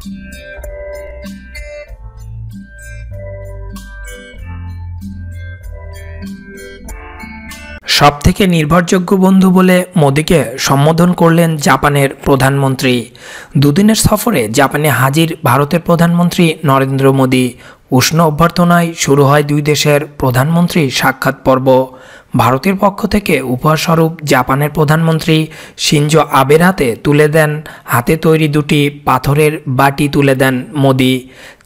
সবথেকে নির্ভরযোগ্য বন্ধু বলে মোদিকে সম্বোধন করলেন জাপানের প্রধানমন্ত্রী দুদিনের সফরে জাপানে হাজির ভারতের প্রধানমন্ত্রী নরেন্দ্র মোদী উষ্ণ অভ্যর্থনায় শুরু হয় দুই দেশের প্রধানমন্ত্রী সাক্ষাৎ পর্ব ভারতের পক্ষ থেকে উপহারস্বরূপ জাপানের প্রধানমন্ত্রী সিনজো আবের হাতে তুলে দেন হাতে তৈরি দুটি পাথরের বাটি তুলে দেন মোদি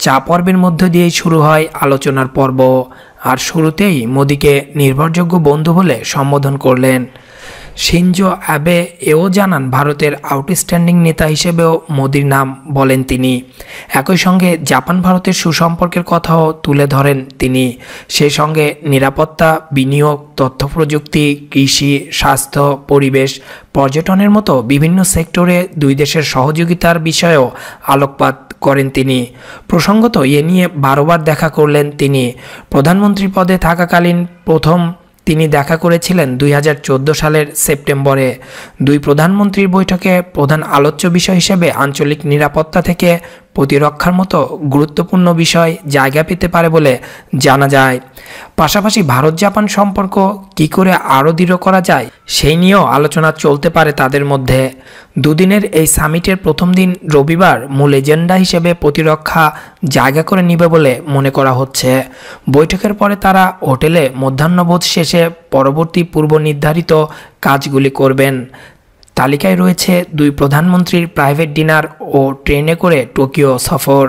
চা পর্বের মধ্য দিয়েই শুরু হয় আলোচনার পর্ব আর শুরুতেই মোদিকে নির্ভরযোগ্য বন্ধু বলে সম্বোধন করলেন সিনজো আবে এও জানান ভারতের আউটস্ট্যান্ডিং নেতা হিসেবেও মোদির নাম বলেন তিনি একই সঙ্গে জাপান ভারতের সুসম্পর্কের কথাও তুলে ধরেন তিনি সেই সঙ্গে নিরাপত্তা বিনিয়োগ তথ্য প্রযুক্তি কৃষি স্বাস্থ্য পরিবেশ পর্যটনের মতো বিভিন্ন সেক্টরে দুই দেশের সহযোগিতার বিষয়েও আলোকপাত করেন তিনি প্রসঙ্গত এ নিয়ে বারোবার দেখা করলেন তিনি প্রধানমন্ত্রী পদে থাকাকালীন প্রথম তিনি দেখা করেছিলেন দুই সালের সেপ্টেম্বরে দুই প্রধানমন্ত্রীর বৈঠকে প্রধান আলোচ্য বিষয় হিসেবে আঞ্চলিক নিরাপত্তা থেকে প্রতিরক্ষার মতো গুরুত্বপূর্ণ বিষয় জায়গা পেতে পারে বলে জানা যায় পাশাপাশি ভারত জাপান সম্পর্ক কি করে আরও দৃঢ় করা যায় সেই নিয়েও আলোচনা চলতে পারে তাদের মধ্যে দুদিনের এই সামিটের প্রথম দিন রবিবার মূল এজেন্ডা হিসেবে প্রতিরক্ষা জায়গা করে নিবে বলে মনে করা হচ্ছে বৈঠকের পরে তারা হোটেলে মধ্যাহ্নবোধ শেষে পরবর্তী পূর্ব নির্ধারিত কাজগুলি করবেন তালিকায় রয়েছে দুই প্রধানমন্ত্রীর প্রাইভেট ডিনার ও ট্রেনে করে টোকিও সফর